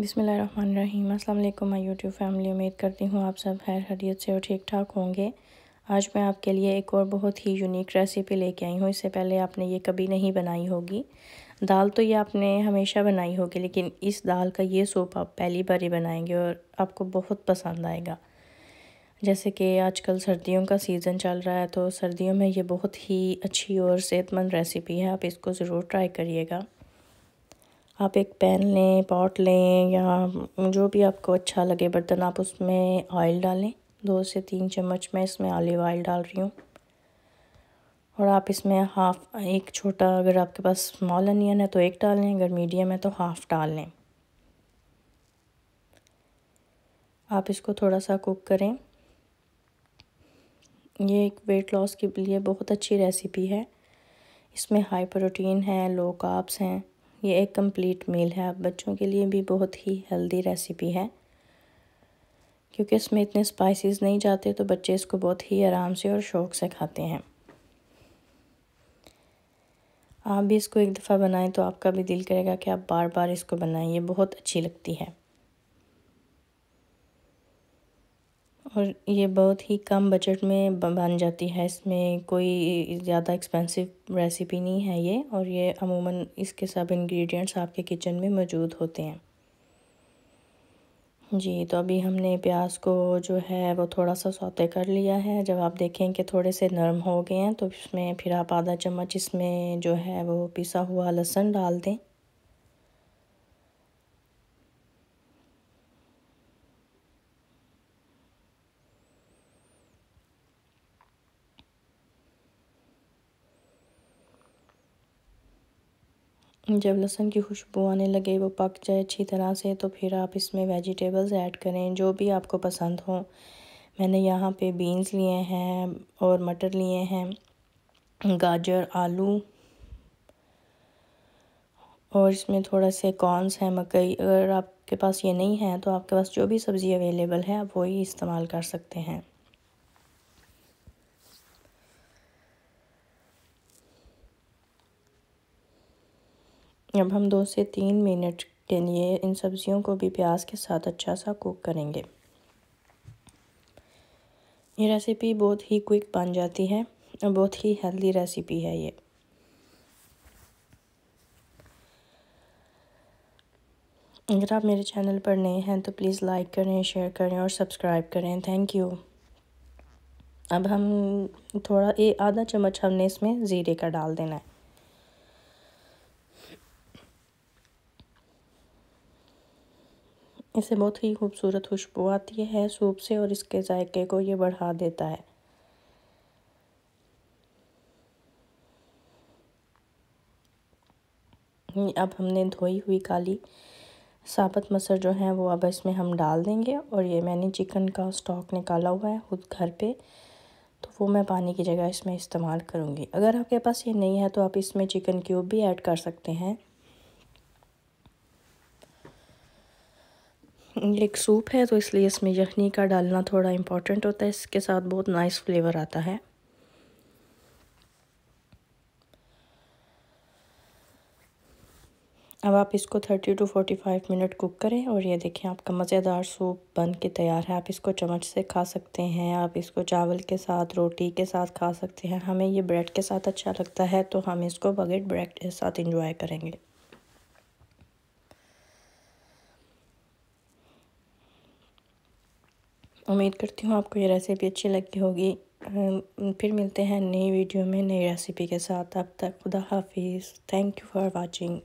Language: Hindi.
बिसमीम् अल्लाम माई यूट्यूब फैमिली उम्मीद करती हूँ आप सब खैर हरीत से और ठीक ठाक होंगे आज मैं आपके लिए एक और बहुत ही यूनिक रेसिपी लेके आई हूँ इससे पहले आपने ये कभी नहीं बनाई होगी दाल तो ये आपने हमेशा बनाई होगी लेकिन इस दाल का ये सूप आप पहली बार ही बनाएंगे और आपको बहुत पसंद आएगा जैसे कि आजकल सर्दियों का सीज़न चल रहा है तो सर्दियों में ये बहुत ही अच्छी और सेहतमंद रेसिपी है आप इसको ज़रूर ट्राई करिएगा आप एक पैन लें पॉट लें या जो भी आपको अच्छा लगे बर्तन आप उसमें ऑयल डालें दो से तीन चम्मच मैं इसमें ऑलिव ऑयल डाल रही हूँ और आप इसमें हाफ एक छोटा अगर आपके पास स्मॉल अनियन है तो एक डाल लें अगर मीडियम है तो हाफ़ डाल लें आप इसको थोड़ा सा कुक करें ये एक वेट लॉस के लिए बहुत अच्छी रेसिपी है इसमें हाई प्रोटीन है लो काप्स हैं ये एक कंप्लीट मील है आप बच्चों के लिए भी बहुत ही हेल्दी रेसिपी है क्योंकि इसमें इतने स्पाइसेस नहीं जाते तो बच्चे इसको बहुत ही आराम से और शौक़ से खाते हैं आप भी इसको एक दफ़ा बनाएं तो आपका भी दिल करेगा कि आप बार बार इसको बनाएं ये बहुत अच्छी लगती है और ये बहुत ही कम बजट में बन जाती है इसमें कोई ज़्यादा एक्सपेंसिव रेसिपी नहीं है ये और ये अमूमन इसके सब इंग्रेडिएंट्स आपके किचन में मौजूद होते हैं जी तो अभी हमने प्याज को जो है वो थोड़ा सा सौते कर लिया है जब आप देखें कि थोड़े से नरम हो गए हैं तो इसमें फिर आप आधा चम्मच इसमें जो है वो पिसा हुआ लहसुन डाल दें जब लहसुन की खुशबू आने लगे वो पक जाए अच्छी तरह से तो फिर आप इसमें वेजिटेबल्स ऐड करें जो भी आपको पसंद हो मैंने यहाँ पे बीन्स लिए हैं और मटर लिए हैं गाजर आलू और इसमें थोड़ा से कॉर्नस हैं मकई अगर आपके पास ये नहीं है तो आपके पास जो भी सब्ज़ी अवेलेबल है आप वही इस्तेमाल कर सकते हैं अब हम दो से तीन मिनट के लिए इन सब्ज़ियों को भी प्याज के साथ अच्छा सा कुक करेंगे ये रेसिपी बहुत ही क्विक बन जाती है और बहुत ही हेल्दी रेसिपी है ये अगर आप मेरे चैनल पर नए हैं तो प्लीज़ लाइक करें शेयर करें और सब्सक्राइब करें थैंक यू अब हम थोड़ा ये आधा चम्मच हमने इसमें ज़ीरे का डाल देना है इसे बहुत ही खूबसूरत खुशबू आती है सूप से और इसके जायके को ये बढ़ा देता है अब हमने धोई हुई काली साबत मसर जो है वो अब इसमें हम डाल देंगे और ये मैंने चिकन का स्टॉक निकाला हुआ है खुद घर पे तो वो मैं पानी की जगह इसमें इस्तेमाल करूँगी अगर आपके पास ये नहीं है तो आप इसमें चिकन क्यूब भी ऐड कर सकते हैं ये एक सूप है तो इसलिए इसमें यखनी का डालना थोड़ा इम्पोर्टेंट होता है इसके साथ बहुत नाइस फ्लेवर आता है अब आप इसको thirty to forty five minute cook करें और ये देखें आपका मज़ेदार सूप बन के तैयार है आप इसको चम्मच से खा सकते हैं आप इसको चावल के साथ रोटी के साथ खा सकते हैं हमें ये ब्रेड के साथ अच्छा लगता है तो हम इसको बगैर ब्रेड के साथ इंजॉय करेंगे उम्मीद करती हूँ आपको ये रेसिपी अच्छी लगी होगी फिर मिलते हैं नई वीडियो में नई रेसिपी के साथ अब तक खुदा हाफिज़ थैंक यू फॉर वॉचिंग